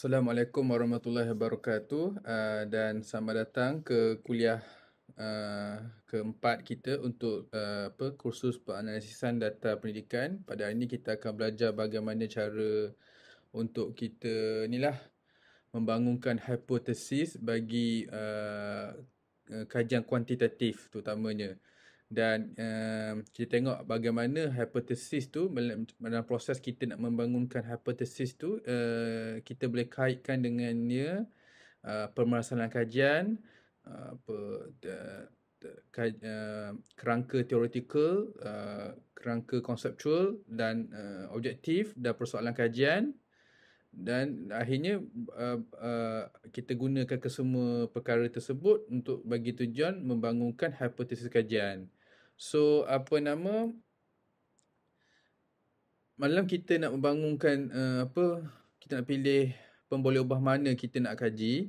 Assalamualaikum warahmatullahi wabarakatuh ah, dan selamat datang ke kuliah ah, keempat kita untuk ah, apa kursus penganalisisan data pendidikan. Pada hari ini kita akan belajar bagaimana cara untuk kita inilah membangunkan hipotesis bagi kajian kuantitatif terutamanya dan uh, kita tengok bagaimana hipotesis tu dalam proses kita nak membangunkan hipotesis tu uh, kita boleh kaitkan dengannya uh, eh, pemerasanan kajian uh, apa the, the, uh, kerangka teoretikal uh, kerangka konseptual dan uh, objektif dan persoalan kajian dan akhirnya uh, uh, kita gunakan kesemua perkara tersebut untuk bagi tujuan membangunkan hipotesis kajian. So apa nama malam kita nak membangunkan uh, apa kita nak pilih pemboleh ubah mana kita nak kaji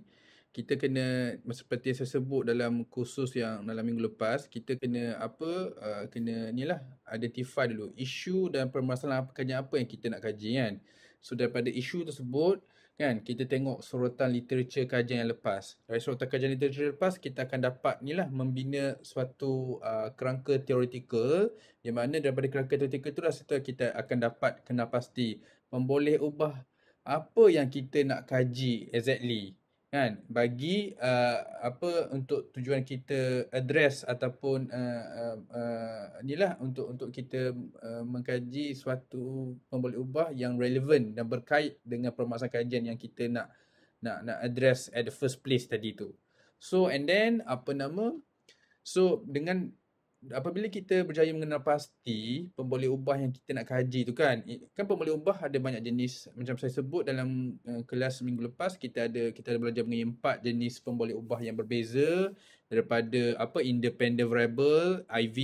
kita kena seperti yang saya sebut dalam kursus yang dalam minggu lepas kita kena apa uh, kena ni lah identify dulu isu dan permasalahan apa apa yang kita nak kaji kan so daripada isu tersebut uh, kan kita tengok sorotan literature kajian yang lepas dari sorotan kajian literature lepas kita akan dapat ni lah membina suatu uh, kerangka teoretikal Di mana daripada kerangka teoretikal tu lah kita akan dapat kena pasti memboleh ubah apa yang kita nak kaji exactly kan bagi uh, apa untuk tujuan kita address ataupun uh, uh, uh, inilah untuk untuk kita uh, mengkaji suatu pembeli ubah yang relevan dan berkait dengan permasalahan kajian yang kita nak nak nak address at the first place tadi tu so and then apa nama so dengan apabila kita berjaya mengenal pasti pemboleh ubah yang kita nak kaji tu kan kan pemboleh ubah ada banyak jenis macam saya sebut dalam uh, kelas minggu lepas kita ada kita ada belajar mengenai empat jenis pemboleh ubah yang berbeza daripada apa independent variable IV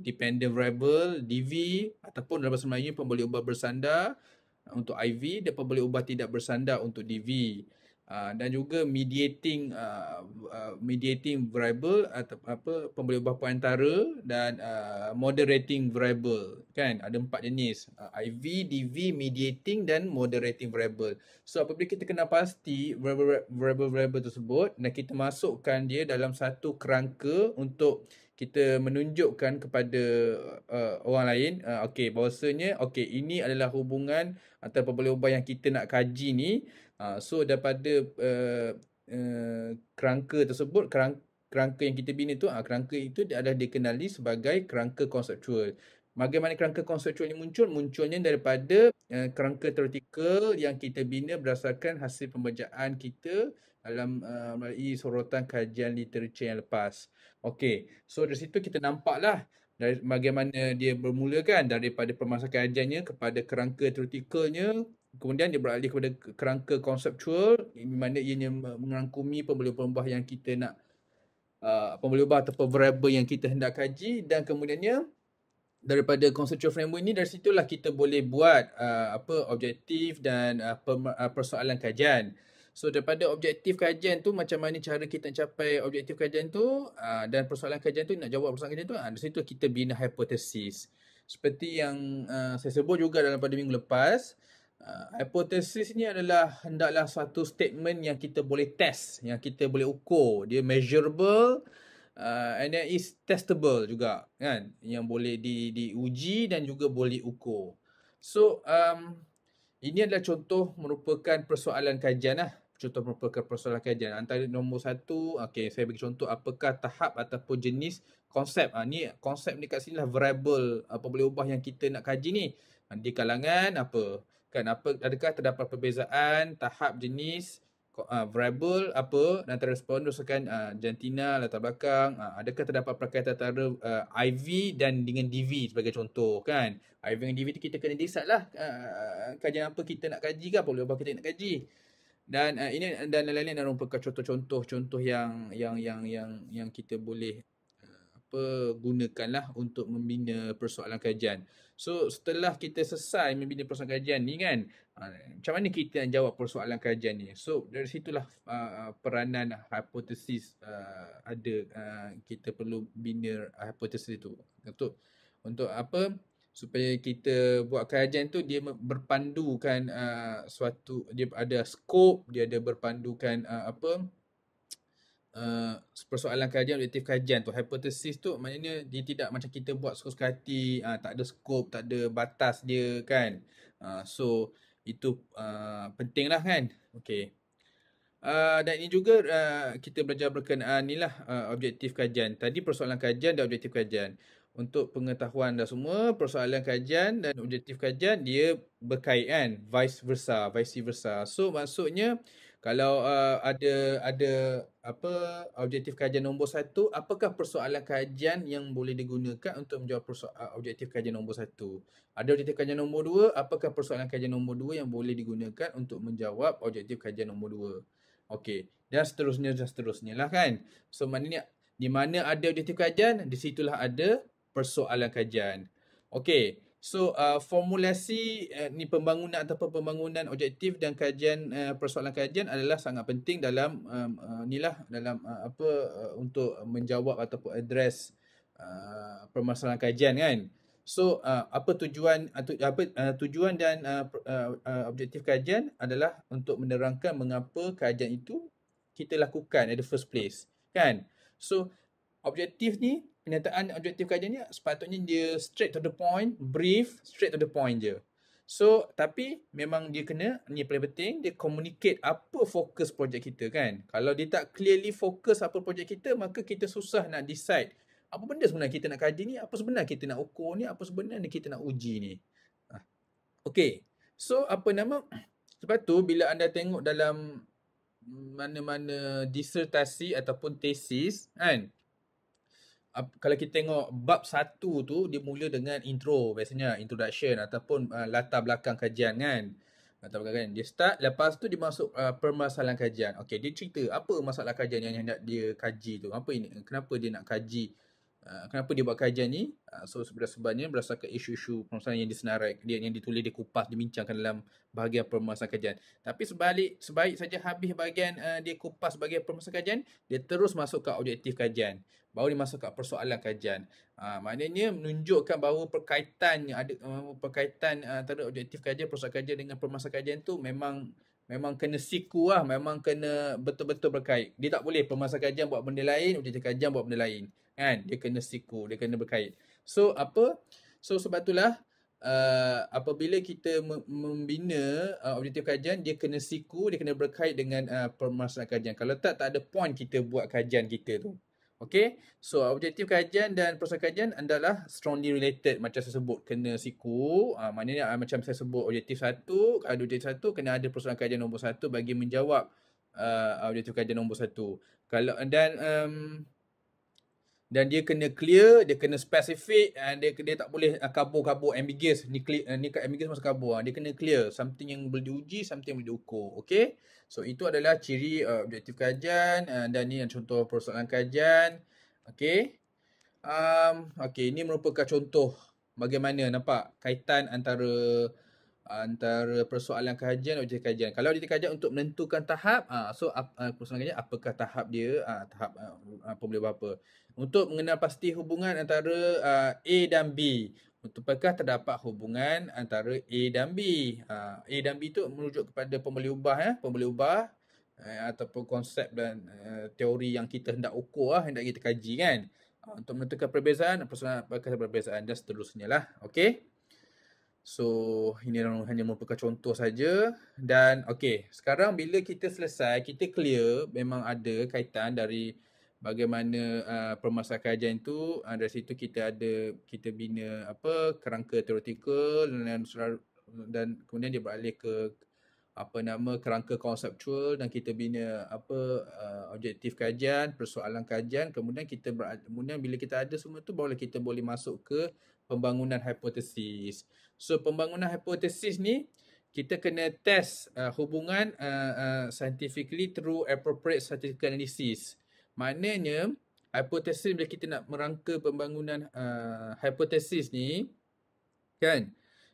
dependent variable DV ataupun dalam bahasa Melayu pemboleh ubah bersandar untuk IV dan pemboleh ubah tidak bersandar untuk DV Ah, dan juga mediating uh, mediating variable atau apa pembeli ubah perantara dan uh, moderating variable kan ada empat jenis uh, IV DV mediating dan moderating variable so apabila kita kena pasti variable variable tersebut dan kita masukkan dia dalam satu kerangka untuk kita menunjukkan kepada uh, orang lain uh, okey bahawasanya okey ini adalah hubungan antara pembeli ubah yang kita nak kaji ni Uh, so daripada uh, uh, kerangka tersebut, kerang, kerangka yang kita bina tu, uh, kerangka itu adalah dikenali sebagai kerangka konseptual. Bagaimana kerangka konseptual ini muncul? Munculnya daripada uh, kerangka teoretikal yang kita bina berdasarkan hasil pembelajaran kita dalam uh, sorotan kajian literature yang lepas. Okay, so dari situ kita nampaklah bagaimana dia bermula kan daripada permasalahan kajiannya kepada kerangka teoretikalnya Kemudian dia beralih kepada kerangka conceptual di mana ianya merangkumi pembelubah-pembelubah yang kita nak uh, pembelubah atau variable yang kita hendak kaji dan kemudiannya daripada conceptual framework ini dari situlah kita boleh buat uh, apa objektif dan uh, per, uh, persoalan kajian. So daripada objektif kajian tu macam mana cara kita capai objektif kajian tu uh, dan persoalan kajian tu nak jawab persoalan kajian tu uh, dari situ kita bina hipotesis Seperti yang uh, saya sebut juga dalam pada minggu lepas Uh, hipotesis ni adalah hendaklah satu statement yang kita boleh test, yang kita boleh ukur. Dia measurable uh, and then is testable juga kan yang boleh di diuji dan juga boleh ukur. So um, ini adalah contoh merupakan persoalan kajian lah. Contoh merupakan persoalan kajian. Antara nombor satu, okay, saya bagi contoh apakah tahap ataupun jenis konsep. Ha, ni konsep ni kat sini lah variable apa boleh ubah yang kita nak kaji ni. Di kalangan apa? kan apa adakah terdapat perbezaan tahap jenis uh, variable apa dan terrespon dosakan uh, ah, jantina latar belakang uh, adakah terdapat perkaitan antara uh, IV dan dengan DV sebagai contoh kan IV dengan DV tu kita kena decide lah uh, kajian apa kita nak kaji ke boleh apa kita nak kaji dan uh, ini dan lain-lain dan merupakan contoh-contoh contoh yang yang yang yang yang kita boleh apa gunakanlah untuk membina persoalan kajian. So setelah kita selesai membina persoalan kajian ni kan, ha, macam mana kita nak jawab persoalan kajian ni? So dari situlah ha, ha, peranan hipotesis ada kita perlu bina hipotesis itu. Untuk untuk apa? supaya kita buat kajian tu dia berpandukan suatu dia ada scope dia ada berpandukan apa uh, persoalan kajian objektif kajian tu hypothesis tu maknanya dia tidak macam kita buat suka suka hati uh, tak ada skop, tak ada batas dia kan uh, so itu uh, penting lah kan okay Uh, dan ini juga uh, kita belajar berkenaan inilah uh, objektif kajian. Tadi persoalan kajian dan objektif kajian. Untuk pengetahuan dah semua, persoalan kajian dan objektif kajian dia berkaitan vice versa, vice versa. So maksudnya uh, kalau uh, ada ada apa objektif kajian nombor satu, apakah persoalan kajian yang boleh digunakan untuk menjawab persoalan uh, objektif kajian nombor satu? Ada objektif kajian nombor dua, apakah persoalan kajian nombor dua yang boleh digunakan untuk menjawab objektif kajian nombor dua? Okey, dan seterusnya dan seterusnya lah kan. So maknanya di mana ada objektif kajian, di situlah ada persoalan kajian. Okey, So uh, formulasi uh, ni pembangunan ataupun pembangunan objektif dan kajian uh, persoalan kajian adalah sangat penting dalam um, uh, inilah dalam uh, apa uh, untuk menjawab ataupun address uh, permasalahan kajian kan. So uh, apa tujuan atau uh, apa uh, tujuan dan uh, uh, uh, objektif kajian adalah untuk menerangkan mengapa kajian itu kita lakukan at the first place kan. So objektif ni penyataan objektif kajian ni sepatutnya dia straight to the point, brief, straight to the point je. So, tapi memang dia kena, ni paling penting, dia communicate apa fokus projek kita kan. Kalau dia tak clearly fokus apa projek kita, maka kita susah nak decide apa benda sebenarnya kita nak kaji ni, apa sebenarnya kita nak ukur ni, apa sebenarnya kita nak uji ni. Ah. Okay, so apa nama, sebab tu bila anda tengok dalam mana-mana disertasi ataupun tesis kan, kalau kita tengok bab satu tu dia mula dengan intro biasanya introduction ataupun uh, latar belakang kajian kan latar belakang kajian dia start lepas tu dia masuk uh, permasalahan kajian okey dia cerita apa masalah kajian yang hendak dia kaji tu apa ini kenapa dia nak kaji Ah, kenapa dia buat kajian ni uh, so sebenarnya berdasarkan isu-isu permasalahan yang disenarai dia yang ditulis dikupas dibincangkan dalam bahagian permasalahan kajian tapi sebalik sebaik saja habis bahagian uh, dia kupas bahagian permasalahan kajian dia terus masuk ke objektif kajian baru dia masuk ke persoalan kajian uh, maknanya menunjukkan bahawa perkaitan ada uh, perkaitan uh, antara objektif kajian persoalan kajian dengan permasalahan kajian tu memang Memang kena siku lah. Memang kena betul-betul berkait. Dia tak boleh pemasa kajian buat benda lain, objektif kajian buat benda lain kan dia kena siku dia kena berkait so apa so sebab itulah uh, apabila kita membina uh, objektif kajian dia kena siku dia kena berkait dengan uh, permasalahan kajian kalau tak tak ada point kita buat kajian kita tu Okay, so objektif kajian dan proses kajian adalah strongly related macam saya sebut kena siku uh, maknanya uh, macam saya sebut objektif satu ada objektif satu kena ada persoalan kajian nombor satu bagi menjawab uh, objektif kajian nombor satu kalau dan um, dan dia kena clear, dia kena specific and dia, dia tak boleh uh, kabur-kabur ambiguous. Ni clear, uh, ni ambiguous masuk kabur. Uh. Dia kena clear. Something yang boleh diuji, something yang boleh diukur. Okay? So, itu adalah ciri uh, objektif kajian uh, dan ni contoh persoalan kajian. Okay? Um, okay, ini merupakan contoh bagaimana nampak kaitan antara antara persoalan kajian objek kajian. Kalau dia kajian untuk menentukan tahap, uh, so uh, persoalan apakah tahap dia, uh, tahap uh, apa boleh apa. Untuk mengenal pasti hubungan antara uh, A dan B. Untuk apakah terdapat hubungan antara A dan B. Uh, A dan B itu merujuk kepada pembeli ubah. Ya. Pembeli ubah uh, ataupun konsep dan uh, teori yang kita hendak ukur, lah, hendak kita kaji kan. Uh, untuk menentukan perbezaan, persoalan apakah perbezaan dan seterusnya lah. Okay. So ini hanya merupakan contoh saja dan okey sekarang bila kita selesai kita clear memang ada kaitan dari bagaimana uh, permasalahan kajian itu uh, ah, dari situ kita ada kita bina apa kerangka teoretikal dan dan kemudian dia beralih ke apa nama kerangka konseptual dan kita bina apa uh, objektif kajian persoalan kajian kemudian kita kemudian bila kita ada semua tu boleh kita boleh masuk ke pembangunan hipotesis. So pembangunan hipotesis ni kita kena test uh, hubungan uh, uh, scientifically through appropriate statistical analysis. Maknanya hipotesis bila kita nak merangka pembangunan uh, hipotesis ni kan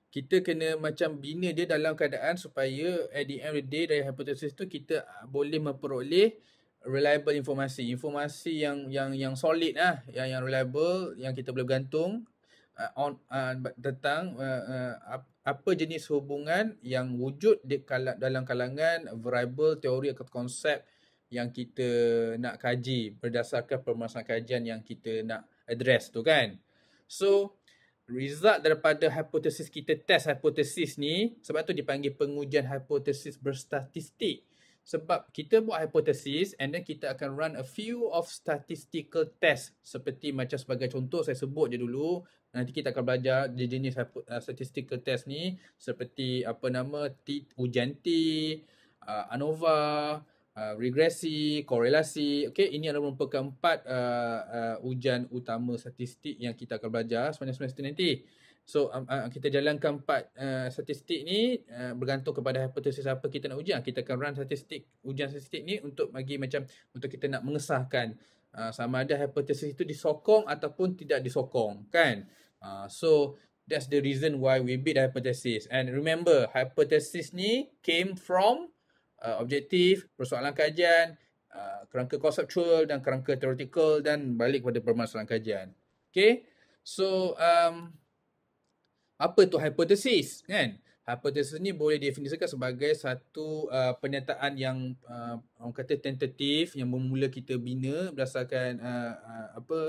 kita kena macam bina dia dalam keadaan supaya at the end of the day dari hipotesis tu kita uh, boleh memperoleh reliable informasi informasi yang yang yang solid lah yang yang reliable yang kita boleh gantung uh, on uh, tentang uh, uh, apa jenis hubungan yang wujud di kalak, dalam kalangan variable teori atau konsep yang kita nak kaji berdasarkan permasalahan kajian yang kita nak address tu kan. So result daripada hipotesis kita test hipotesis ni sebab tu dipanggil pengujian hipotesis berstatistik sebab kita buat hipotesis, and then kita akan run a few of statistical tests seperti macam sebagai contoh saya sebut je dulu nanti kita akan belajar jenis uh, statistical test ni seperti apa nama ujian T, uh, ANOVA, uh, regresi, korelasi. Okey, ini adalah merupakan empat uh, uh, ujian utama statistik yang kita akan belajar semester-semester nanti. So um, uh, kita jalankan empat uh, statistik ni uh, bergantung kepada hipotesis apa kita nak ujian. Kita akan run statistik, ujian statistik ni untuk bagi macam untuk kita nak mengesahkan uh, sama ada hipotesis itu disokong ataupun tidak disokong kan. Uh, so that's the reason why we build hypothesis. And remember hypothesis ni came from uh, objektif, persoalan kajian, uh, kerangka conceptual dan kerangka theoretical dan balik kepada permasalahan kajian. Okay. So um, apa tu hipotesis kan hipotesis ni boleh definisikan sebagai satu uh, pernyataan yang uh, orang kata tentatif yang bermula kita bina berdasarkan uh, uh, apa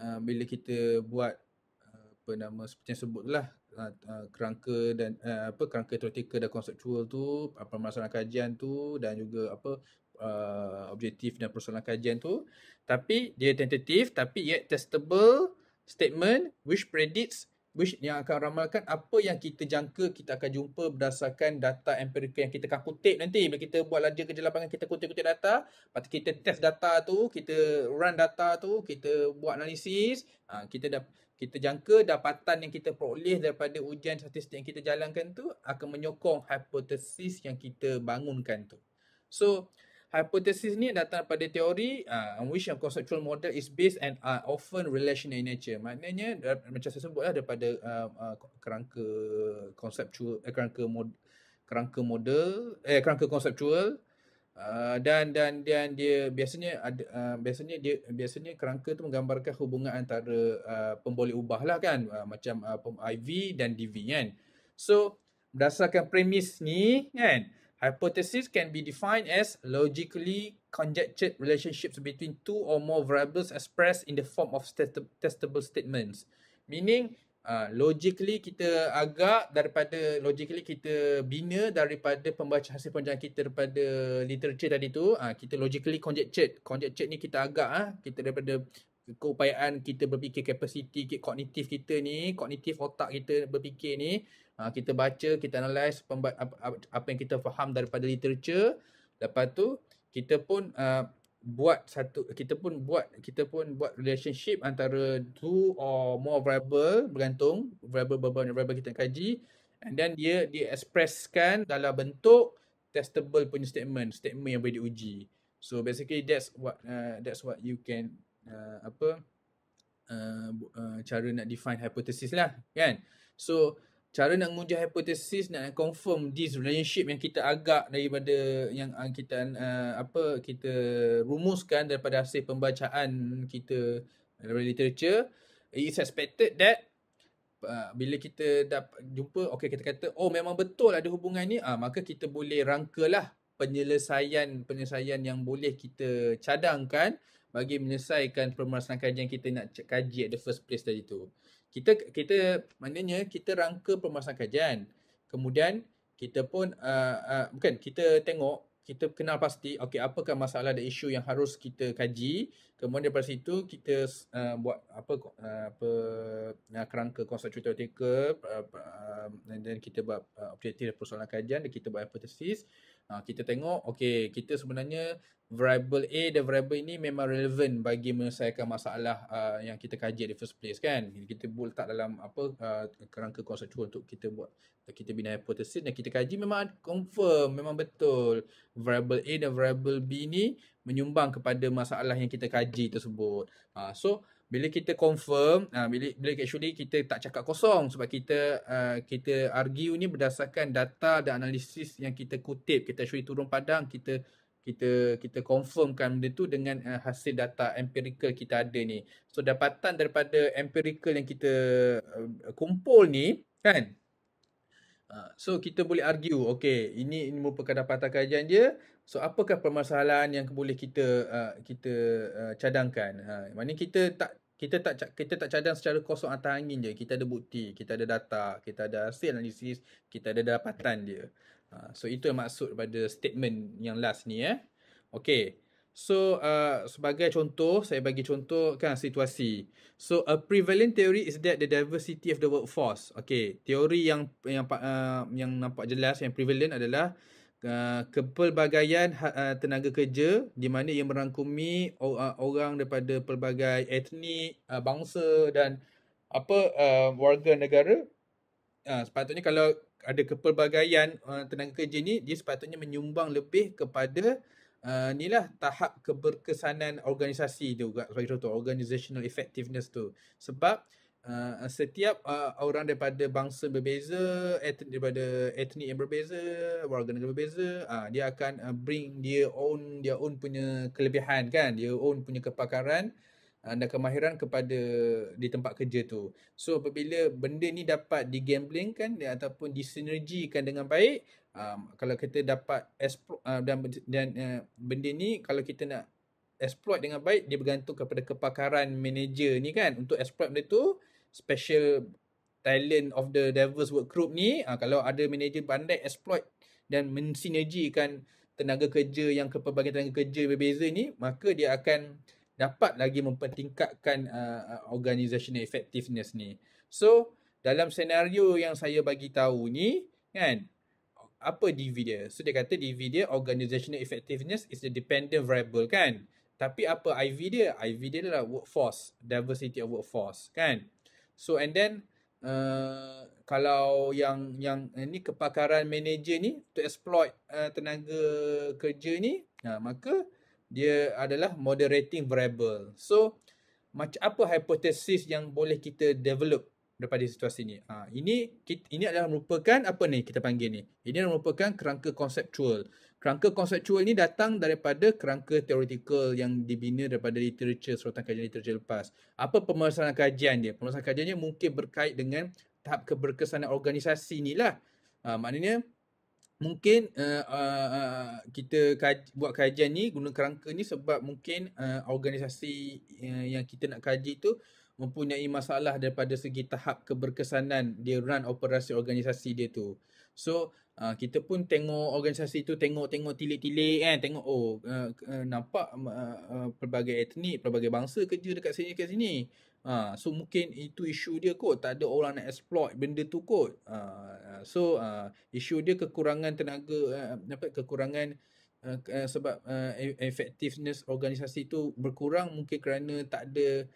uh, bila kita buat uh, apa nama seperti yang sebutlah uh, uh, kerangka dan uh, apa kerangka teoretikal dan konseptual tu apa masalah kajian tu dan juga apa uh, objektif dan persoalan kajian tu tapi dia tentatif tapi yet testable statement which predicts which yang akan ramalkan apa yang kita jangka kita akan jumpa berdasarkan data empirik yang kita akan kutip nanti bila kita buat laju kerja lapangan kita kutip-kutip data lepas kita test data tu kita run data tu kita buat analisis ha, kita dah kita jangka dapatan yang kita peroleh daripada ujian statistik yang kita jalankan tu akan menyokong hipotesis yang kita bangunkan tu so hypothesis ni datang daripada teori uh, which a conceptual model is based and are often relational in nature. Maknanya macam saya sebutlah daripada uh, uh, kerangka conceptual uh, kerangka mod, kerangka model eh kerangka conceptual Uh, dan dan dan dia biasanya ada uh, biasanya dia biasanya kerangka tu menggambarkan hubungan antara uh, pemboleh ubah lah kan uh, macam uh, IV dan DV kan so berdasarkan premis ni kan Hypothesis can be defined as logically conjectured relationships between two or more variables expressed in the form of testable statements. Meaning, uh, logically kita agak daripada, logically kita bina daripada pembaca hasil penjagaan kita daripada literature tadi tu, uh, kita logically conjectured. Conjectured ni kita agak, uh, kita daripada keupayaan kita berfikir kapasiti kognitif kita ni kognitif otak kita berfikir ni ah, kita baca kita analyse apa yang kita faham daripada literature lepas tu kita pun uh, buat satu kita pun buat kita pun buat relationship antara two or more variable bergantung variable variable kita kaji and then dia dia expresskan dalam bentuk testable punya statement statement yang boleh diuji so basically that's what uh, that's what you can uh, apa uh, uh, cara nak define hypothesis lah kan so cara nak menguji hypothesis nak confirm this relationship yang kita agak daripada yang uh, kita uh, apa kita rumuskan daripada hasil pembacaan kita dalam uh, literature it is expected that uh, bila kita dapat jumpa okey kita kata oh memang betul ada hubungan ni ah maka kita boleh rangkalah penyelesaian penyelesaian yang boleh kita cadangkan bagi menyelesaikan permasalahan kajian kita nak kaji at the first place tadi tu. Kita kita maknanya kita rangka permasalahan kajian. Kemudian kita pun uh, uh, bukan kita tengok kita kenal pasti okey apakah masalah dan isu yang harus kita kaji kemudian daripada situ kita uh, buat apa uh, apa uh, kerangka konsep teoretikal uh, uh, dan kita buat uh, objektif persoalan kajian dan kita buat hipotesis Ha, kita tengok, okay, kita sebenarnya variable A dan variable ini memang relevan bagi menyelesaikan masalah uh, yang kita kaji di first place kan. Kita letak dalam apa uh, kerangka conceptual untuk kita buat, kita bina hypothesis dan kita kaji memang confirm, memang betul variable A dan variable B ini menyumbang kepada masalah yang kita kaji tersebut. Uh, so, bila kita confirm uh, bila bila actually kita tak cakap kosong sebab kita uh, kita argue ni berdasarkan data dan analisis yang kita kutip kita actually turun padang kita kita kita confirmkan benda tu dengan uh, hasil data empirical kita ada ni so dapatan daripada empirical yang kita uh, kumpul ni kan So kita boleh argue, okay, ini, ini merupakan dapatan kajian dia. So apakah permasalahan yang boleh kita uh, kita uh, cadangkan? Uh, maknanya kita tak kita tak kita tak cadang secara kosong atas angin je. Kita ada bukti, kita ada data, kita ada hasil analisis, kita ada dapatan dia. Uh, so itu yang maksud pada statement yang last ni eh. Okay. So uh, sebagai contoh, saya bagi contoh kan situasi. So a prevalent theory is that the diversity of the workforce. Okay, teori yang yang uh, yang nampak jelas yang prevalent adalah Ah, kepelbagaian ha, ah, tenaga kerja di mana ia merangkumi ah, orang daripada pelbagai etnik, bangsa dan apa warga negara. sepatutnya kalau ada kepelbagaian tenaga kerja ni dia sepatutnya menyumbang lebih kepada uh, lah tahap keberkesanan organisasi tu sebagai contoh organizational effectiveness tu sebab uh, uh, setiap uh, orang daripada bangsa berbeza, etnik daripada etnik yang berbeza, warga negara berbeza, uh, dia akan uh, bring dia own dia own punya kelebihan kan, dia own punya kepakaran uh, dan kemahiran kepada di tempat kerja tu. So apabila benda ni dapat digambling kan dia, ataupun disinergikan dengan baik, um, kalau kita dapat exploit uh, dan dan uh, benda ni kalau kita nak exploit dengan baik dia bergantung kepada kepakaran manager ni kan untuk exploit benda tu special talent of the diverse work group ni uh, kalau ada manager pandai exploit dan mensinergikan tenaga kerja yang kepelbagaian tenaga kerja berbeza ni maka dia akan dapat lagi mempertingkatkan uh, ah, organizational effectiveness ni. So dalam senario yang saya bagi tahu ni kan apa DV dia? So dia kata DV dia organizational effectiveness is the dependent variable kan. Tapi apa IV dia? IV dia adalah workforce, diversity of workforce kan. So and then uh, kalau yang yang ini eh, kepakaran manager ni to exploit uh, tenaga kerja ni, uh, maka dia adalah moderating variable. So macam apa hipotesis yang boleh kita develop daripada situasi ni? Ha, ini ini adalah merupakan apa ni kita panggil ni? Ini merupakan kerangka konseptual. Kerangka konseptual ni datang daripada kerangka theoretical yang dibina daripada literature, sorotan kajian literature lepas. Apa pemasaran kajian dia? Pemasaran kajiannya mungkin berkait dengan tahap keberkesanan organisasi ni lah. Ha, maknanya mungkin uh, uh, uh, kita kaj- buat kajian ni guna kerangka ni sebab mungkin uh, organisasi uh, yang kita nak kaji tu mempunyai masalah daripada segi tahap keberkesanan dia run operasi organisasi dia tu. So, Uh, kita pun tengok organisasi tu tengok-tengok tilik-tilik kan tengok oh uh, uh, nampak uh, uh, pelbagai etnik pelbagai bangsa kerja dekat sini dekat sini uh, so mungkin itu isu dia kot tak ada orang nak exploit benda tu kot uh, so uh, isu dia kekurangan tenaga dapat uh, kekurangan uh, uh, sebab uh, effectiveness organisasi tu berkurang mungkin kerana tak ada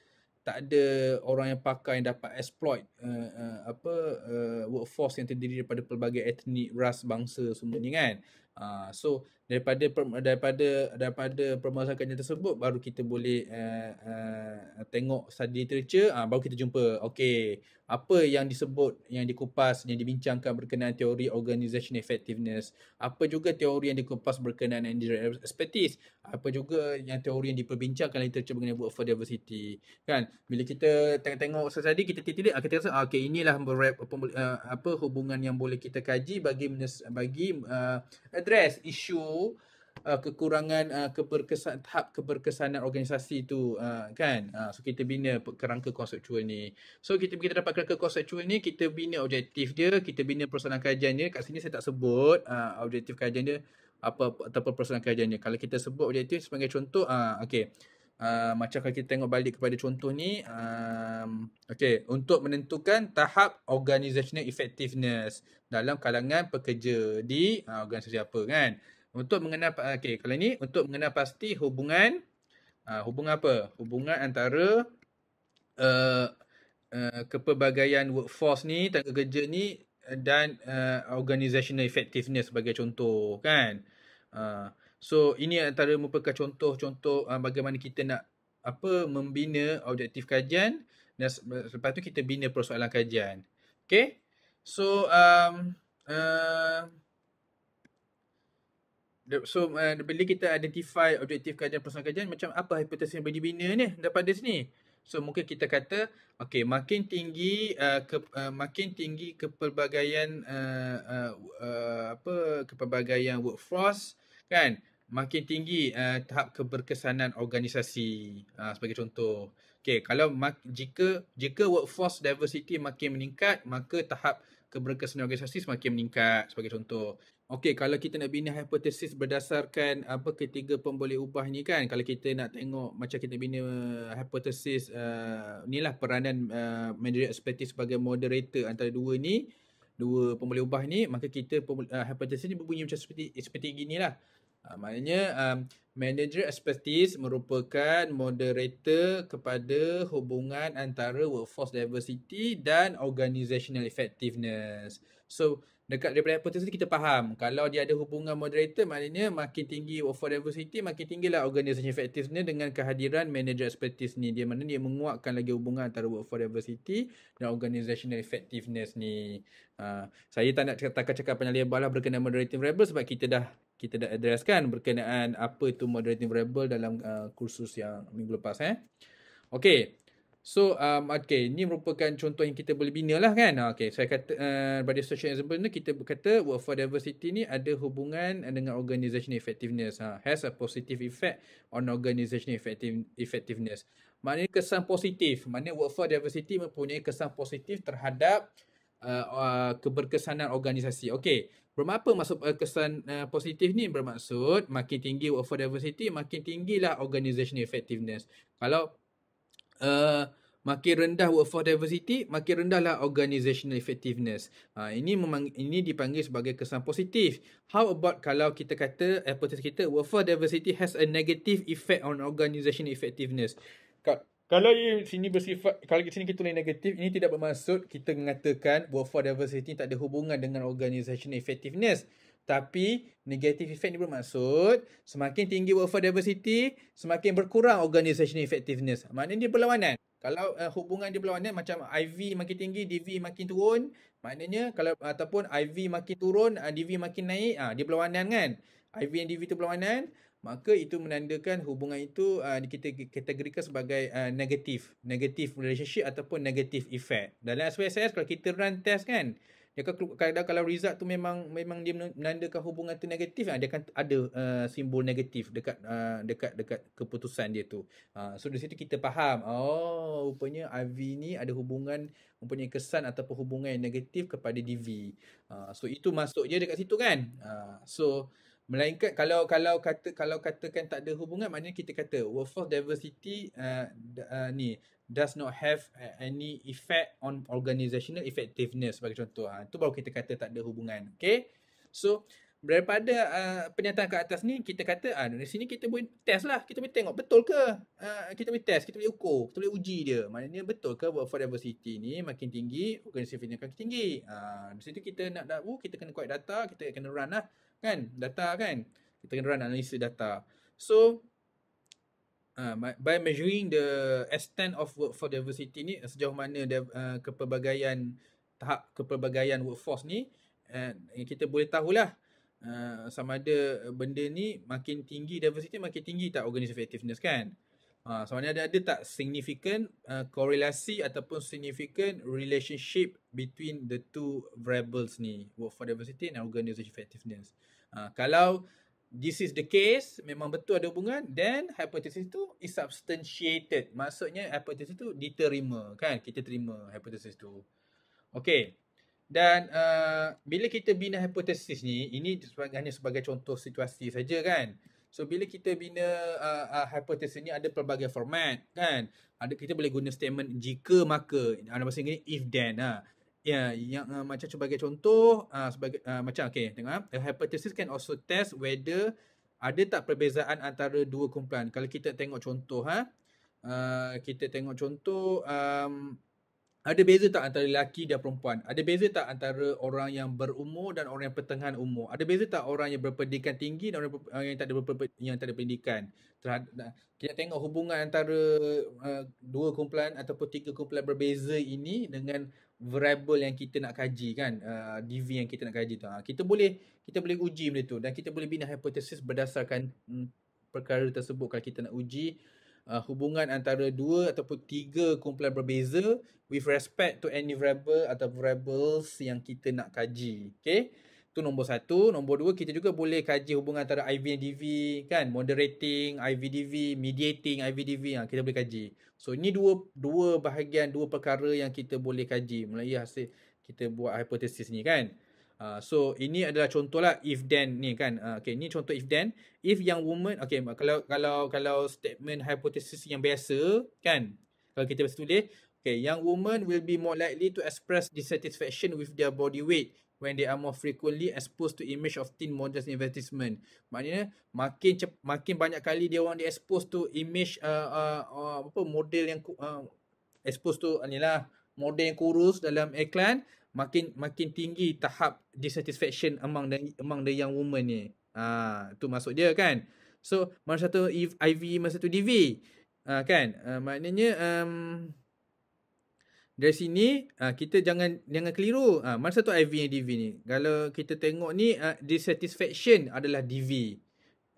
tak ada orang yang pakai yang dapat exploit uh, uh, apa uh, workforce yang terdiri daripada pelbagai etnik, ras, bangsa semua ni kan. Uh, so daripada daripada daripada permasalahan tersebut baru kita boleh uh, uh, tengok study literature uh, baru kita jumpa okey apa yang disebut yang dikupas yang dibincangkan berkenaan teori organization effectiveness apa juga teori yang dikupas berkenaan indirect expertise apa juga yang teori yang diperbincangkan literature mengenai workforce diversity kan bila kita tengok-tengok study kita titik-titik uh, kita rasa uh, okey inilah uh, apa hubungan yang boleh kita kaji bagi bagi uh, address isu uh, kekurangan uh, keberkesan tahap keberkesanan organisasi tu uh, kan uh, so kita bina kerangka konseptual ni so kita kita dapat kerangka konseptual ni kita bina objektif dia kita bina persoalan kajian dia kat sini saya tak sebut uh, objektif kajian dia apa ataupun persoalan kajian dia kalau kita sebut objektif sebagai contoh uh, okey uh, macam kalau kita tengok balik kepada contoh ni um, okay, untuk menentukan tahap organizational effectiveness dalam kalangan pekerja di uh, organisasi apa kan untuk mengenal ah, okay, kalau ni untuk mengenal pasti hubungan uh, hubungan apa hubungan antara uh, uh, kepelbagaian workforce ni tenaga kerja ni dan uh, organizational effectiveness sebagai contoh kan uh, So ini antara merupakan contoh-contoh uh, bagaimana kita nak apa membina objektif kajian dan lepas tu kita bina persoalan kajian. Okay. So um, uh, so uh, bila kita identify objektif kajian persoalan kajian macam apa hipotesis yang boleh dibina ni daripada sini. So mungkin kita kata okay makin tinggi uh, ke, uh, makin tinggi kepelbagaian uh, uh, uh, apa kepelbagaian workforce kan makin tinggi uh, tahap keberkesanan organisasi uh, sebagai contoh okey kalau jika jika workforce diversity makin meningkat maka tahap keberkesanan organisasi semakin meningkat sebagai contoh okey kalau kita nak bina hipotesis berdasarkan apa ketiga pemboleh ubah ni kan kalau kita nak tengok macam kita bina hipotesis uh, eh, inilah peranan uh, eh, manager expertise sebagai moderator antara dua ni dua pemboleh ubah ni maka kita uh, hipotesis ni berbunyi macam seperti seperti ginilah Uh, maknanya um, manager expertise merupakan moderator kepada hubungan antara workforce diversity dan organisational effectiveness. So dekat daripada expertise tu kita faham kalau dia ada hubungan moderator maknanya makin tinggi workforce diversity makin tinggilah organizational effectiveness dengan kehadiran manager expertise ni. Dia mana dia menguatkan lagi hubungan antara workforce diversity dan organizational effectiveness ni. Uh, saya tak nak cakap, tak cakap panjang lebar lah berkenaan moderating variable sebab kita dah kita dah address kan berkenaan apa itu moderating variable dalam uh, kursus yang minggu lepas eh. Okay. So, um, okay. Ini merupakan contoh yang kita boleh bina lah kan. Okay. Saya kata, uh, pada social example ni, kita berkata workforce diversity ni ada hubungan dengan organisation effectiveness. Ha. Has a positive effect on organisation effective, effectiveness. Maknanya kesan positif. Maknanya workforce diversity mempunyai kesan positif terhadap Uh, uh, keberkesanan organisasi. Okey, bermakna maksud uh, kesan uh, positif ni bermaksud makin tinggi workforce diversity, makin tinggilah organisational effectiveness. Kalau uh, makin rendah workforce diversity, makin rendahlah organisational effectiveness. Uh, ini memang ini dipanggil sebagai kesan positif. How about kalau kita kata hypothesis eh, kita workforce diversity has a negative effect on organisational effectiveness? Kalau di sini bersifat kalau di sini kita tulis negatif, ini tidak bermaksud kita mengatakan workforce diversity tak ada hubungan dengan organizational effectiveness. Tapi negatif effect ni bermaksud semakin tinggi workforce diversity, semakin berkurang organizational effectiveness. Maknanya dia berlawanan. Kalau uh, hubungan dia berlawanan macam IV makin tinggi, DV makin turun, maknanya kalau ataupun IV makin turun, uh, eh, DV makin naik, ah uh, dia berlawanan kan? IV dan DV tu berlawanan maka itu menandakan hubungan itu uh, kita kategorikan sebagai uh, negatif negatif relationship ataupun negatif effect dalam SPSS kalau kita run test kan dia akan kalau result tu memang memang dia menandakan hubungan tu negatif ah, dia akan ada uh, simbol negatif dekat uh, dekat dekat keputusan dia tu uh, so dari situ kita faham oh rupanya IV ni ada hubungan mempunyai kesan ataupun hubungan yang negatif kepada DV uh, so itu masuk je dekat situ kan uh, so Melainkan kalau kalau kata kalau katakan tak ada hubungan maknanya kita kata workforce diversity uh, uh, ni does not have uh, any effect on organizational effectiveness sebagai contoh. Ha. Itu baru kita kata tak ada hubungan. Okay. So daripada uh, pernyataan ke atas ni kita kata ah uh, di sini kita boleh test lah. Kita boleh tengok betul ke uh, kita boleh test, kita boleh ukur, kita boleh uji dia. Maknanya betul ke workforce diversity ni makin tinggi organisasi effectiveness akan tinggi. Uh, di situ kita nak dah uh, kita kena collect data, kita kena run lah. Uh kan data kan kita kena run analisis data so uh, by measuring the extent of workforce diversity ni eh, sejauh mana de- uh, kepelbagaian tahap kepelbagaian workforce ni and eh, kita boleh tahulah uh, sama ada benda ni makin tinggi diversity makin tinggi tak organisasi effectiveness kan So ah, sama ada ada tak significant uh, korelasi ataupun significant relationship between the two variables ni workforce diversity and organisation effectiveness Ha, kalau this is the case, memang betul ada hubungan, then hypothesis tu is substantiated. Maksudnya hypothesis tu diterima, kan? Kita terima hypothesis tu. Okay. Dan uh, bila kita bina hipotesis ni, ini hanya sebagai contoh situasi saja kan? So bila kita bina uh, uh, hypothesis ni ada pelbagai format kan? Ada kita boleh guna statement jika maka, dalam bahasa Inggeris if then ha. Ya, yeah, yang uh, macam sebagai contoh, uh, sebagai uh, macam okay, tengok. Ah. The hypothesis can also test whether ada tak perbezaan antara dua kumpulan. Kalau kita tengok contoh, ha, uh, kita tengok contoh, um, ada beza tak antara lelaki dan perempuan? Ada beza tak antara orang yang berumur dan orang yang pertengahan umur? Ada beza tak orang yang berpendidikan tinggi dan orang yang tak ada, yang tak ada pendidikan? Kita tengok hubungan antara uh, dua kumpulan ataupun tiga kumpulan berbeza ini dengan variable yang kita nak kaji kan uh, DV yang kita nak kaji tu ha, kita boleh kita boleh uji benda tu dan kita boleh bina hipotesis berdasarkan hmm, perkara tersebut kalau kita nak uji uh, hubungan antara dua ataupun tiga kumpulan berbeza with respect to any variable atau variables yang kita nak kaji okey Tu nombor satu. Nombor dua, kita juga boleh kaji hubungan antara IV dan DV, kan? Moderating IVDV, mediating IVDV, ha, kita boleh kaji. So, ini dua dua bahagian, dua perkara yang kita boleh kaji. mulai hasil kita buat hipotesis ni, kan? Uh, so, ini adalah contohlah if then ni, kan? Uh, okay, ni contoh if then. If young woman, okay, kalau kalau kalau statement hipotesis yang biasa, kan? Kalau kita tulis, okay, young woman will be more likely to express dissatisfaction with their body weight when they are more frequently exposed to image of thin modest investment, Maknanya makin cep, makin banyak kali dia orang di expose to image uh, uh, uh, apa model yang uh, expose to inilah model yang kurus dalam iklan makin makin tinggi tahap dissatisfaction among the among the young woman ni. Ha uh, tu maksud dia kan. So masa tu IV masa tu DV uh, ah, kan uh, maknanya um, dari sini uh, kita jangan jangan keliru uh, ah, masa tu IV yang DV ni kalau kita tengok ni uh, dissatisfaction adalah DV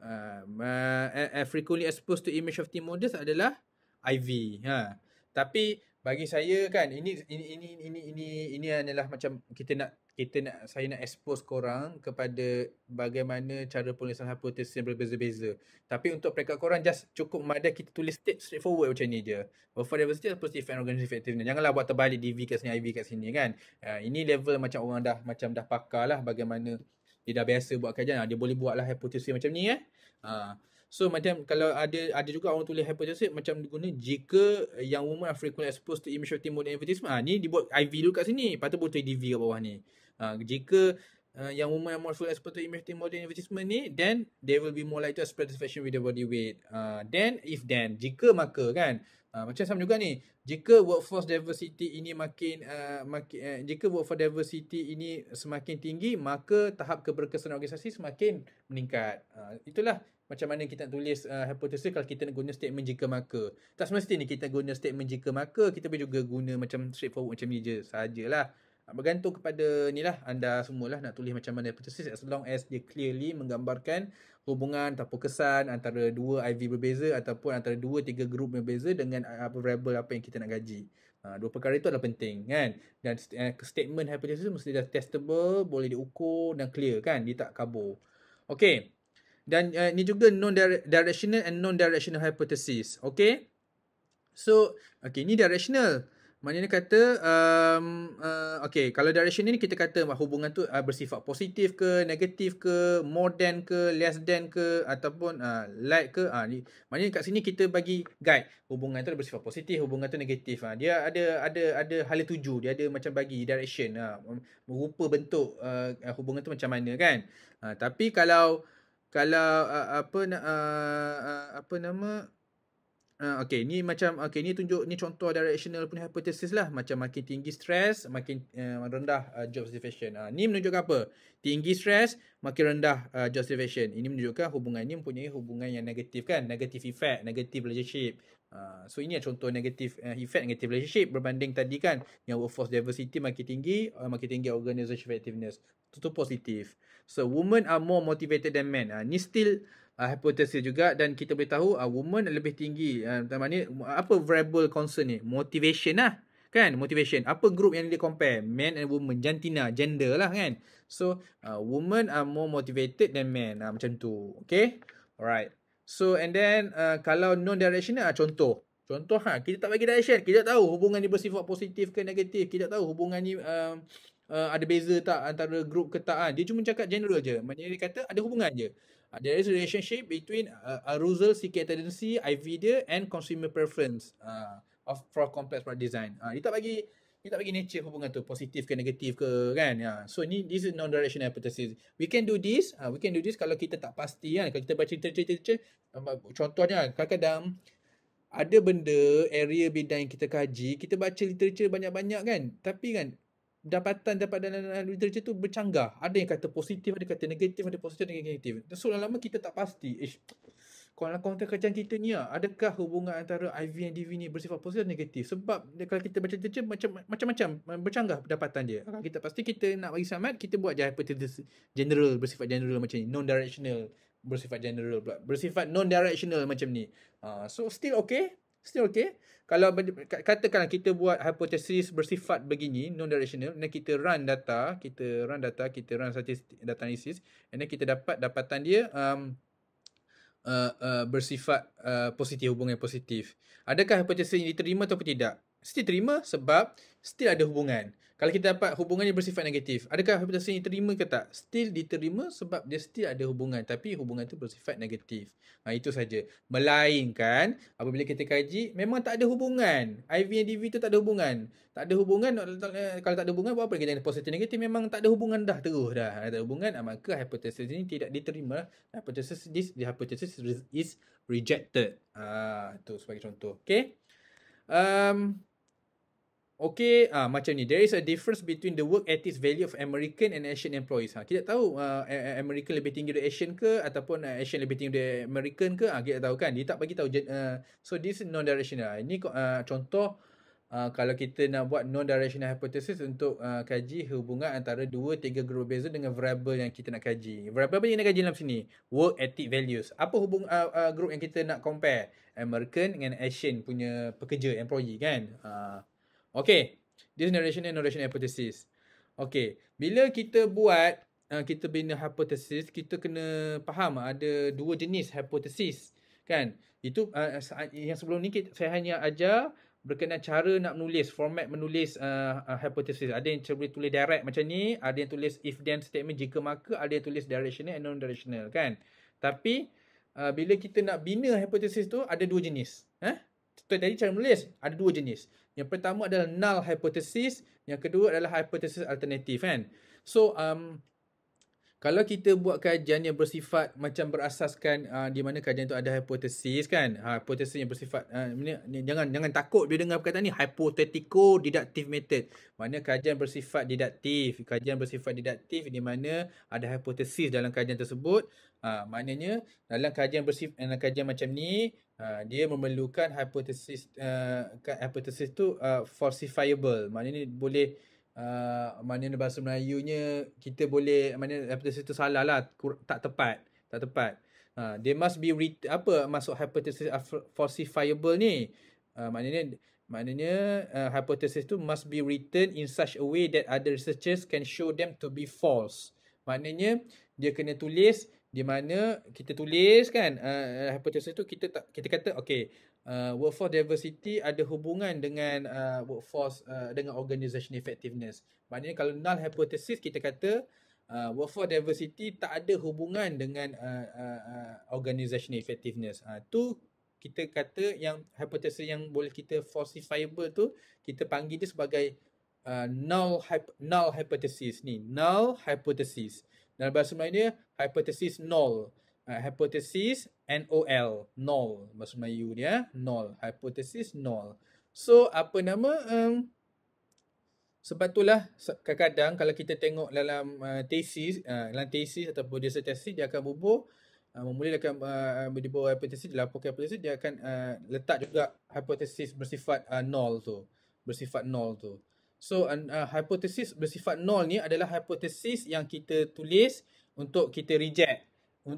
uh, uh, frequently exposed to image of T modus adalah IV ha tapi bagi saya kan ini ini ini ini ini ini adalah macam kita nak kita nak saya nak expose korang kepada bagaimana cara penulisan hypothesis yang berbeza-beza. Tapi untuk mereka korang just cukup mada kita tulis step straightforward macam ni je. Buffer diversity is positive and organic effectiveness. Janganlah buat terbalik DV kat sini, IV kat sini kan. Uh, ini level macam orang dah macam dah pakar lah bagaimana dia dah biasa buat kajian. Ah, dia boleh buat lah hypothesis macam ni eh. Uh, So macam kalau ada ada juga orang tulis hypertensive macam guna jika yang woman are frequently exposed to immature mode advertisement. Ah ha, ni dibuat IV dulu kat sini. Lepas tu butuh DV kat bawah ni. Ha, jika uh, yang woman are more frequently exposed to immature mode advertisement ni then they will be more likely to express satisfaction with their body weight. Uh, then if then jika maka kan. Uh, macam sama juga ni jika workforce diversity ini makin uh, makin uh, jika workforce diversity ini semakin tinggi maka tahap keberkesanan organisasi semakin meningkat uh, itulah macam mana kita nak tulis uh, hypothesis kalau kita nak guna statement jika maka. Tak semestinya kita guna statement jika maka, kita boleh juga guna macam straightforward macam ni je sajalah. Ah, bergantung kepada ni lah anda semua lah nak tulis macam mana hypothesis as long as dia clearly menggambarkan hubungan atau kesan antara dua IV berbeza ataupun antara dua tiga group berbeza dengan uh, apa variable apa yang kita nak gaji. Ha, dua perkara itu adalah penting kan. Dan eh, statement hypothesis mesti dah testable, boleh diukur dan clear kan. Dia tak kabur. Okay dan uh, ni juga non directional and non directional hypothesis okay? so okay, ni directional maknanya kata um, uh, okey kalau directional ni kita kata hubungan tu uh, bersifat positif ke negatif ke more than ke less than ke ataupun uh, like ke ah uh, ni maknanya kat sini kita bagi guide hubungan tu bersifat positif hubungan tu negatif uh. dia ada ada ada hala tuju dia ada macam bagi direction uh, ha, rupa bentuk uh, hubungan tu macam mana kan uh, tapi kalau kalau uh, apa uh, uh, apa nama uh, okey ni macam okay ni tunjuk ni contoh directional punya hypothesis lah macam makin tinggi stress makin uh, rendah uh, job satisfaction uh, ni menunjukkan apa tinggi stress makin rendah uh, job satisfaction ini menunjukkan hubungan ni mempunyai hubungan yang negatif kan negative effect negative relationship Uh, so ini contoh negatif uh, effect negative relationship berbanding tadi kan yang workforce diversity makin tinggi uh, makin tinggi organization effectiveness tu tu positif so women are more motivated than men uh, ni still uh, hypothesis juga dan kita boleh tahu uh, women lebih tinggi uh, ni, apa variable concern ni motivation lah kan motivation apa group yang dia compare men and women jantina gender lah kan so uh, women are more motivated than men uh, macam tu okay alright So and then uh, kalau non directional ah contoh. Contoh ha kita tak bagi direction, kita tak tahu hubungan ni bersifat positif ke negatif, kita tak tahu hubungan ni um, uh, ada beza tak antara group ke tak. Ha. Dia cuma cakap general je. Maknanya dia kata ada hubungan je. Uh, there is a relationship between uh, arousal seeking tendency IV dia and consumer preference uh, of for complex product design. Ah uh, dia tak bagi kita tak bagi nature hubungan tu positif ke negatif ke kan ya yeah. so ni this is non directional hypothesis we can do this uh, we can do this kalau kita tak pasti kan kalau kita baca cerita-cerita contohnya kan, kadang-kadang ada benda area bidang yang kita kaji kita baca literature banyak-banyak kan tapi kan dapatan daripada literature tu bercanggah ada yang kata positif ada yang kata negatif ada positif ada yang kata negatif so lama-lama kita tak pasti ish kalau kontra kerjaan kita ni ah, adakah hubungan antara IV dan DV ni bersifat positif atau negatif sebab kalau kita baca literature macam-macam macam eh, bercanggah pendapatan dia kita pasti kita nak bagi selamat kita buat je hypothesis general bersifat general macam ni non-directional bersifat general pula. Bersifat non-directional macam ni. Uh, so still okay. Still okay. Kalau katakan kita buat hypothesis bersifat begini, non-directional. Dan kita run data. Kita run data. Kita run statistik, data analysis. And kita dapat dapatan dia um, uh, uh, bersifat uh, positif, hubungan positif. Adakah hypothesis ini diterima atau tidak? Still terima sebab still ada hubungan. Kalau kita dapat hubungan yang bersifat negatif, adakah hipotesis ini terima ke tak? Still diterima sebab dia still ada hubungan tapi hubungan itu bersifat negatif. Ha, itu saja. Melainkan apabila kita kaji, memang tak ada hubungan. IV dan DV itu tak ada hubungan. Tak ada hubungan, kalau tak ada hubungan, buat apa kita ada positif negatif? Memang tak ada hubungan dah terus dah. ada hubungan, ah, maka hipotesis ini tidak diterima. Hipotesis, this, the hypothesis is rejected. Ah, ha, itu sebagai contoh. Okay. Um, okay uh, macam ni there is a difference between the work ethics value of American and Asian employees ha kita tahu uh, American lebih tinggi dari Asian ke ataupun uh, Asian lebih tinggi dari American ke ah uh, kita tahu kan dia tak bagi tahu uh, so this non directional ini uh, contoh uh, kalau kita nak buat non directional hypothesis untuk uh, kaji hubungan antara dua tiga group beza dengan variable yang kita nak kaji variable apa yang kita nak kaji dalam sini work ethic values apa hubungan uh, uh, group yang kita nak compare American dengan Asian punya pekerja employee kan ah uh, Okay. This narration and narration hypothesis. Okay. Bila kita buat, uh, kita bina hypothesis, kita kena faham ada dua jenis hypothesis. Kan? Itu uh, uh, yang sebelum ni kita, saya hanya ajar berkenaan cara nak menulis, format menulis uh, uh, hypothesis. Ada yang boleh tulis direct macam ni, ada yang tulis if-then statement, jika maka, ada yang tulis directional and non-directional. Kan? Tapi, uh, bila kita nak bina hypothesis tu, ada dua jenis. Eh? Tadi cara menulis, ada dua jenis. Yang pertama adalah null hypothesis, yang kedua adalah hypothesis alternatif kan. So um kalau kita buat kajian yang bersifat macam berasaskan uh, di mana kajian itu ada hipotesis kan, Hipotesis ha, yang bersifat uh, ni, jangan jangan takut bila dengar perkataan ni hypothetical deductive method. Mana kajian bersifat deduktif, kajian bersifat deduktif di mana ada hipotesis dalam kajian tersebut. Ah uh, maknanya dalam kajian bersifat dalam kajian macam ni Uh, dia memerlukan hypothesis uh, hypothesis tu uh, falsifiable maknanya boleh uh, maknanya bahasa Melayunya kita boleh maknanya hypothesis tu salah lah kur- tak tepat tak tepat uh, they must be written apa masuk hypothesis falsifiable ni uh, maknanya maknanya uh, hypothesis tu must be written in such a way that other researchers can show them to be false maknanya dia kena tulis di mana kita tulis kan uh, hypothesis tu kita tak kita kata okey uh, eh, workforce diversity ada hubungan dengan uh, workforce uh, dengan organisation effectiveness maknanya kalau null hypothesis kita kata uh, workforce diversity tak ada hubungan dengan uh, uh, organisation effectiveness uh, tu kita kata yang hypothesis yang boleh kita falsifiable tu kita panggil dia sebagai uh, null hypo, null hypothesis ni null hypothesis dalam bahasa Melayu dia hypothesis nol. Uh, hypothesis N-O-L. Nol. Bahasa Melayu dia. Ah, nol. Hypothesis nol. So apa nama? Um, sebab itulah kadang-kadang kalau kita tengok dalam uh, tesis. Uh, dalam tesis ataupun dissertasi dia akan bubuh. Eh, Memulih akan uh, dibawa hypothesis, dilaporkan hypothesis, dia akan uh, letak juga hypothesis bersifat uh, nol tu. Bersifat nol tu. So uh, hypothesis bersifat nol ni adalah hypothesis yang kita tulis untuk kita reject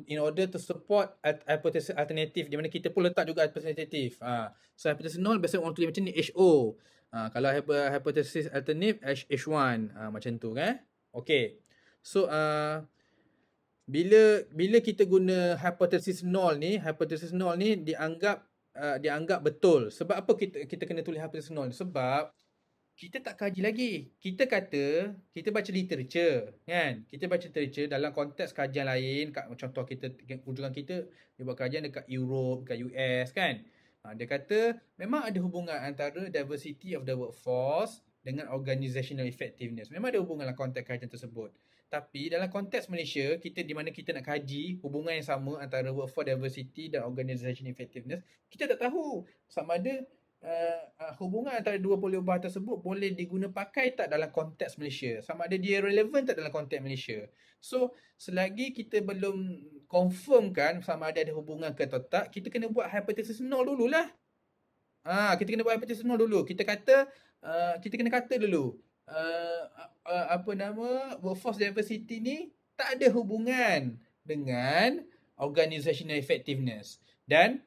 in order to support hypothesis alternatif di mana kita pun letak juga hypothesis alternatif. Ha. Ah, so hypothesis nol biasanya orang tulis macam ni HO. Ha, ah, kalau hypothesis alternatif H1 ha, ah, macam tu kan. Okay. So uh, bila bila kita guna hypothesis nol ni, hypothesis nol ni dianggap uh, dianggap betul. Sebab apa kita kita kena tulis hypothesis nol? Sebab kita tak kaji lagi. Kita kata, kita baca literature, kan? Kita baca literature dalam konteks kajian lain, kat, contoh kita, kunjungan kita, dia buat kajian dekat Europe, dekat US, kan? Ha, dia kata, memang ada hubungan antara diversity of the workforce dengan organisational effectiveness. Memang ada hubungan dalam konteks kajian tersebut. Tapi dalam konteks Malaysia, kita di mana kita nak kaji hubungan yang sama antara workforce diversity dan organisational effectiveness, kita tak tahu sama ada Uh, uh, hubungan antara dua polio bar tersebut boleh pakai tak dalam konteks Malaysia sama ada dia relevan tak dalam konteks Malaysia so selagi kita belum confirmkan sama ada ada hubungan ke atau tak kita kena buat hypothesis nol dululah ah kita kena buat hypothesis nol dulu kita kata uh, kita kena kata dulu Uh, uh, apa nama workforce diversity ni tak ada hubungan dengan organizational effectiveness dan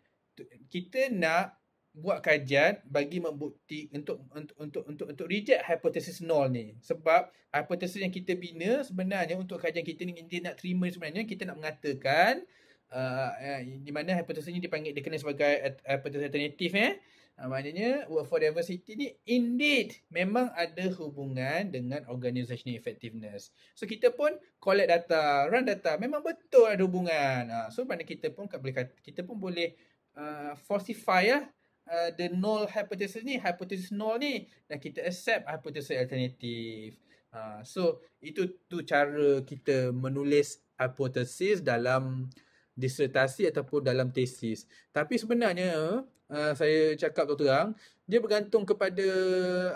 kita nak buat kajian bagi membukti untuk untuk untuk untuk, untuk reject hipotesis nol ni sebab hipotesis yang kita bina sebenarnya untuk kajian kita ni dia nak terima sebenarnya kita nak mengatakan uh, eh, di mana hipotesis ni dipanggil dikenali sebagai hipotesis alternatif eh uh, maknanya work for diversity ni indeed memang ada hubungan dengan organizational effectiveness so kita pun collect data run data memang betul ada hubungan uh, so mana kita pun kita pun boleh uh, falsify lah Uh, the null hypothesis ni hypothesis null ni dan kita accept hypothesis alternative uh, so itu tu cara kita menulis hypothesis dalam disertasi ataupun dalam tesis tapi sebenarnya uh, saya cakap tu terang dia bergantung kepada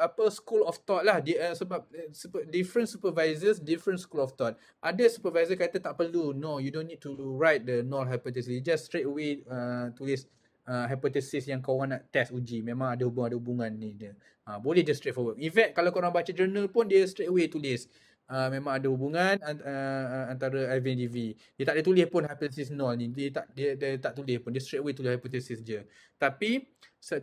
apa school of thought lah dia uh, sebab uh, different supervisors different school of thought ada supervisor kata tak perlu no you don't need to write the null hypothesis you just straight away uh, tulis uh, hypothesis yang kau nak test uji memang ada hubungan ada hubungan ni dia. Uh, boleh je straightforward. In fact kalau kau orang baca journal pun dia straight away tulis uh, memang ada hubungan uh, antara IVDV. Dia tak ada tulis pun hypothesis nol ni. Dia tak dia, dia tak tulis pun dia straight away tulis hypothesis je. Tapi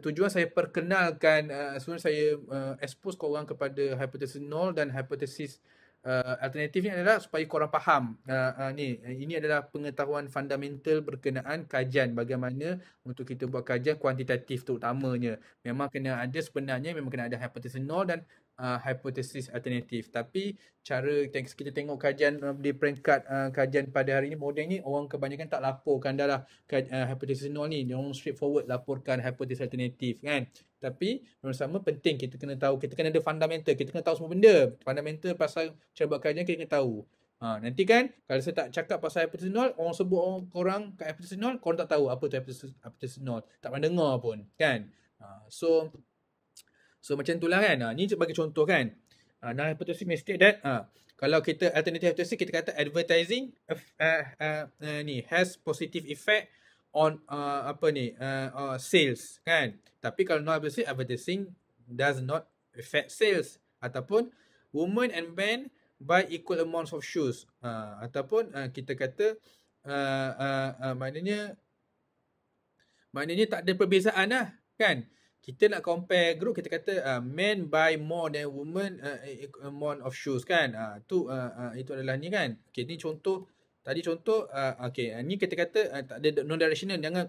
tujuan saya perkenalkan uh, sebenarnya saya uh, expose kau orang kepada hypothesis nol dan hypothesis uh, Uh, alternatif ni adalah supaya korang faham uh, uh, ni uh, ini adalah pengetahuan fundamental berkenaan kajian bagaimana untuk kita buat kajian kuantitatif terutamanya memang kena ada sebenarnya memang kena ada hypothesis null dan uh, hypothesis alternatif tapi cara kita tengok kajian uh, di peringkat uh, kajian pada hari ini model ni orang kebanyakan tak laporkan dah lah uh, hypothesis null ni dia orang straightforward laporkan hypothesis alternatif kan tapi yang sama penting kita kena tahu kita kena ada fundamental kita kena tahu semua benda fundamental pasal cara buat kajian kita kena tahu Ha, nanti kan kalau saya tak cakap pasal hypothesis null orang sebut orang korang kat hypothesis nol, korang tak tahu apa tu hypothesis, null, Tak pernah dengar pun, kan? Ha, so, So macam itulah kan. Ha, ni bagi contoh kan. Ha, ah, Nara hypothesis may state that. Ha, kalau kita alternative hypothesis kita kata advertising uh, uh, uh, ni has positive effect on uh, apa ni uh, uh, sales kan. Tapi kalau non hypothesis advertising does not affect sales. Ataupun women and men buy equal amounts of shoes. Ha, ataupun uh, kita kata uh, uh, uh, maknanya maknanya tak ada perbezaan lah kan kita nak compare group kita kata uh, men buy more than woman uh, uh, amount of shoes kan uh, tu uh, uh, itu adalah ni kan okey ni contoh tadi contoh uh, okey uh, ni kita kata uh, tak ada non directional jangan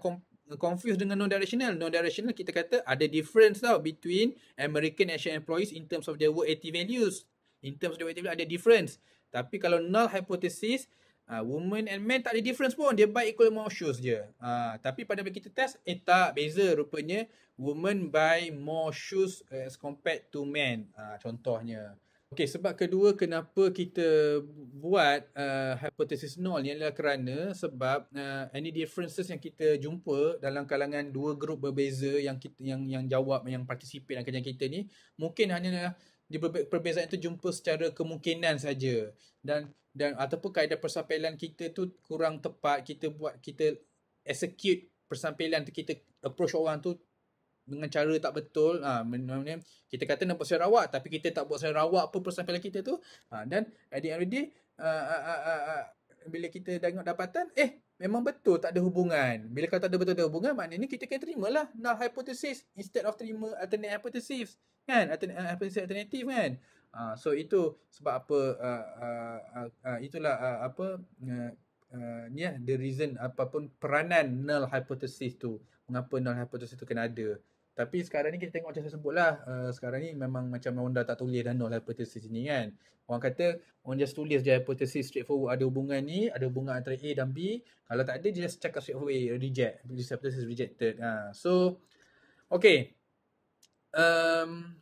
confuse dengan non directional non directional kita kata ada difference tau between american asian employees in terms of their work at values in terms of their work ada difference tapi kalau null hypothesis Uh, woman and man tak ada difference pun. Dia buy equal amount shoes je. Uh, tapi pada kita test, eh tak, beza rupanya. Woman buy more shoes as compared to men. Uh, ah, contohnya. Okay, sebab kedua kenapa kita buat uh, hypothesis nol ni adalah kerana sebab uh, any differences yang kita jumpa dalam kalangan dua grup berbeza yang kita, yang yang jawab yang participate dalam kerja kita ni mungkin hanya di perbezaan itu jumpa secara kemungkinan saja dan dan ataupun kaedah persampilan kita tu kurang tepat kita buat kita execute persampilan tu kita approach orang tu dengan cara tak betul ah ha, kita kata nak buat serawak tapi kita tak buat serawak apa persampilan kita tu ha, dan at the end uh, uh, uh, uh, uh, bila kita tengok dapatan eh memang betul tak ada hubungan. Bila kata ada betul ada hubungan, maknanya kita kena terima lah null hypothesis instead of terima alternate hypothesis. Kan? Alternate, uh, hypothesis alternative kan? Uh, so itu sebab apa uh, uh, uh, uh, itulah uh, apa uh, uh, ni yeah, the reason apapun peranan null hypothesis tu. Mengapa null hypothesis tu kena ada. Tapi sekarang ni kita tengok macam saya sebut lah. Uh, sekarang ni memang macam orang dah tak tulis dan nolah hypothesis ni kan. Orang kata orang just tulis je hypothesis straightforward ada hubungan ni, ada hubungan antara A dan B. Kalau tak ada dia just cakap straightforward A, eh, reject. This hypothesis rejected. Ha. So, okay. Um,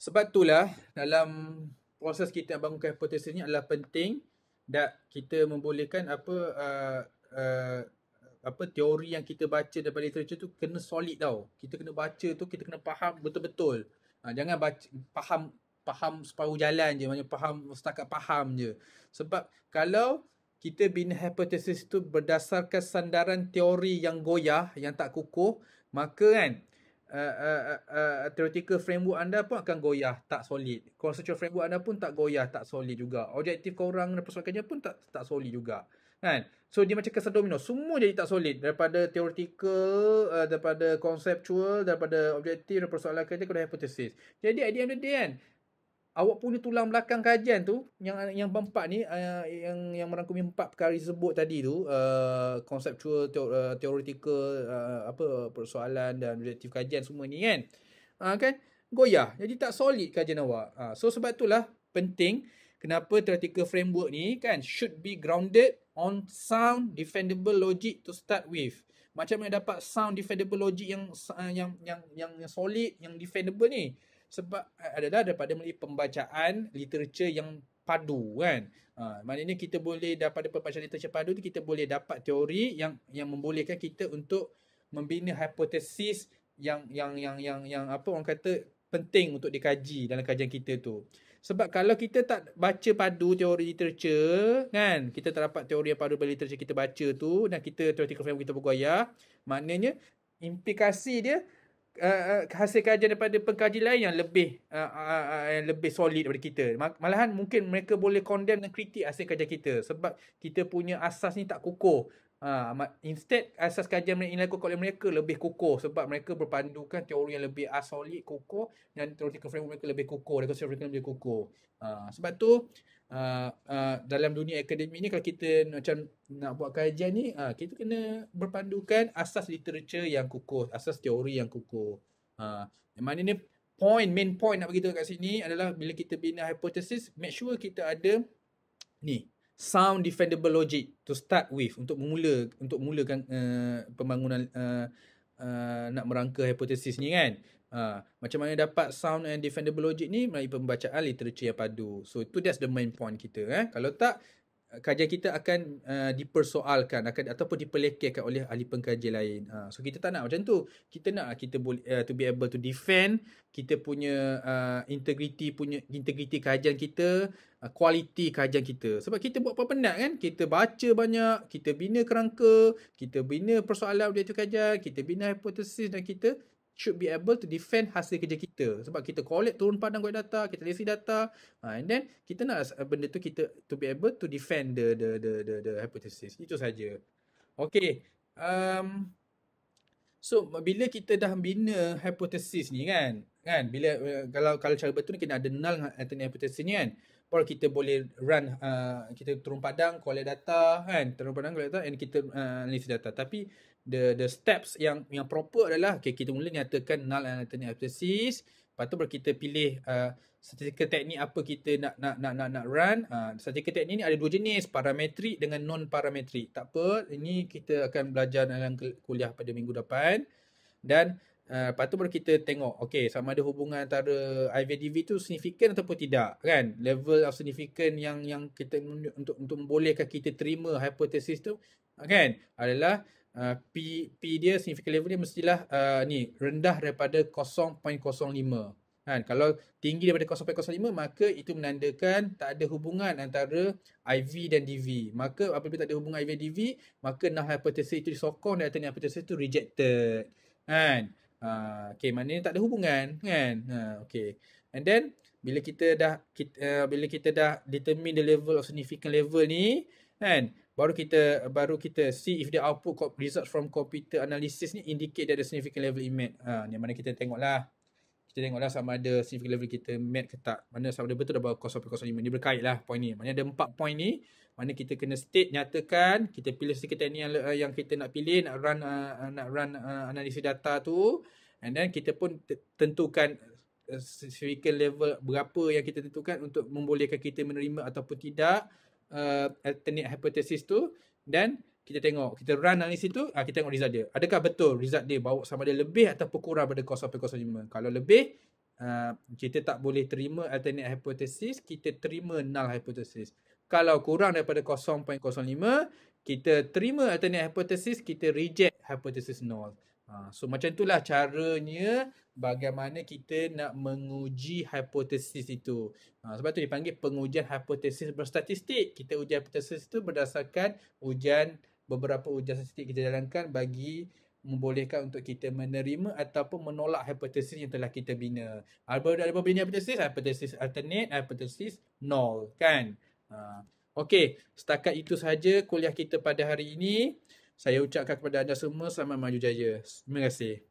sebab itulah dalam proses kita bangunkan hypothesis ni adalah penting dan kita membolehkan apa uh, uh, apa teori yang kita baca daripada literature tu kena solid tau. Kita kena baca tu kita kena faham betul-betul. Ha, jangan baca faham faham separuh jalan je, maknanya faham setakat faham je. Sebab kalau kita bina hypothesis tu berdasarkan sandaran teori yang goyah, yang tak kukuh, maka kan Uh, uh, uh, uh, theoretical framework anda pun akan goyah tak solid conceptual framework anda pun tak goyah tak solid juga objektif korang dan persoalannya pun tak tak solid juga kan so dia macam kesan domino semua jadi tak solid daripada theoretical uh, daripada konseptual, daripada objektif daripada persoalan kerja kepada hipotesis. jadi at yang end of kan awak punya tulang belakang kajian tu yang yang bempak ni uh, yang yang merangkumi empat perkara sebut tadi tu uh, conceptual teo, uh, uh, apa persoalan dan objektif kajian semua ni kan uh, kan goyah jadi tak solid kajian awak uh, so sebab itulah penting kenapa theoretical framework ni kan should be grounded on sound defendable logic to start with macam mana dapat sound defendable logic yang eh, yang, yang yang solid yang defendable ni sebab eh, adalah daripada melalui pembacaan literature yang padu kan uh, maknanya kita boleh daripada pembacaan literature padu tu kita boleh dapat teori yang yang membolehkan kita untuk membina hipotesis yang yang yang yang yang apa orang kata penting untuk dikaji dalam kajian kita tu. Sebab kalau kita tak baca padu teori literature, kan? Kita tak dapat teori yang padu pada literature kita baca tu dan kita theoretical frame kita bergoyah. Maknanya, implikasi dia uh, uh, hasil kajian daripada pengkaji lain yang lebih uh, uh, uh, yang lebih solid daripada kita. Malahan mungkin mereka boleh condemn dan kritik hasil kajian kita sebab kita punya asas ni tak kukuh. Ha, instead asas kajian mereka yang dilakukan oleh mereka lebih kukuh sebab mereka berpandukan teori yang lebih asolid ah, kukuh dan teori framework mereka lebih kukuh dan konsep mereka lebih kukuh. Ha, sebab tu uh, uh, dalam dunia akademik ni kalau kita macam nak buat kajian ni uh, kita kena berpandukan asas literature yang kukuh, asas teori yang kukuh. Ha, yang mana ni point, main point nak beritahu kat sini adalah bila kita bina hypothesis make sure kita ada ni sound defendable logic to start with untuk mula untuk mulakan uh, eh, pembangunan uh, uh, nak merangka hipotesis ni kan uh, macam mana dapat sound and defendable logic ni melalui pembacaan literature yang padu so itu that's the main point kita eh kalau tak Eh, kajian kita akan uh, dipersoalkan akan ataupun dipelekehkan oleh ahli pengkaji lain. Uh, so kita tak nak macam tu. Kita nak lah kita boleh uh, to be able to defend kita punya uh, integriti punya integriti kajian kita, kualiti uh, kajian kita. Sebab kita buat apa-apa kan? Kita baca banyak, kita bina kerangka, kita bina persoalan objektif kajian, kita bina hipotesis dan kita should be able to defend hasil kerja kita sebab kita collect turun padang collect data kita lesi data ha, and then kita nak benda tu kita to be able to defend the the the the, the hypothesis itu saja Okay. um so bila kita dah bina hypothesis ni kan kan bila eh, kalau kalau cara betul kita ada null Anthony hypothesis ni kan baru kita boleh run uh, kita turun padang collect data kan turun padang collect data and kita uh, analyze data tapi the the steps yang yang proper adalah okay, kita mula nyatakan null and alternate hypothesis lepas tu baru kita pilih uh, statistical technique apa kita nak nak nak nak, nak run uh, statistical technique ni ada dua jenis parametric dengan non parametric tak apa ini kita akan belajar dalam kuliah pada minggu depan dan uh, lepas tu baru kita tengok okay, sama ada hubungan antara IVDV tu signifikan ataupun tidak kan level of signifikan yang yang kita untuk untuk membolehkan kita terima hipotesis tu kan adalah Uh, P P dia significant level dia mestilah uh, ni rendah daripada 0.05 kan kalau tinggi daripada 0.05 maka itu menandakan tak ada hubungan antara IV dan DV maka apabila tak ada hubungan IV dan DV maka nah hypertensive itu disokong dan non hypertensive itu rejected kan uh, okey maknanya tak ada hubungan kan uh, okey and then bila kita dah kita, uh, bila kita dah determine the level of significant level ni kan baru kita baru kita see if the output result from computer analysis ni indicate that the significant level in mat ha ah, ni mana kita tengok lah kita tengoklah sama ada significant level kita mat ke tak mana sama ada betul dah bawa 0.05 ni berkait lah point ni mana ada empat point ni mana kita kena state nyatakan kita pilih sikit ni yang uh, yang kita nak pilih nak run uh, nak run uh, analisis data tu and then kita pun tentukan uh, significant level berapa yang kita tentukan untuk membolehkan kita menerima ataupun tidak uh, alternate hypothesis tu dan kita tengok kita run analisis tu uh, kita tengok result dia adakah betul result dia bawa sama ada lebih ataupun kurang pada kos 0.05 kalau lebih uh, kita tak boleh terima alternate hypothesis kita terima null hypothesis kalau kurang daripada 0.05 kita terima alternate hypothesis kita reject hypothesis null Ha, so macam itulah caranya bagaimana kita nak menguji hipotesis itu. Ha, sebab tu dipanggil pengujian hipotesis berstatistik. Kita uji hipotesis itu berdasarkan ujian beberapa ujian statistik kita jalankan bagi membolehkan untuk kita menerima ataupun menolak hipotesis yang telah kita bina. Apa ada apa bina hipotesis? Hipotesis alternate, hipotesis nol kan? Ha. Okey, setakat itu sahaja kuliah kita pada hari ini. Saya ucapkan kepada anda semua selamat maju jaya. Terima kasih.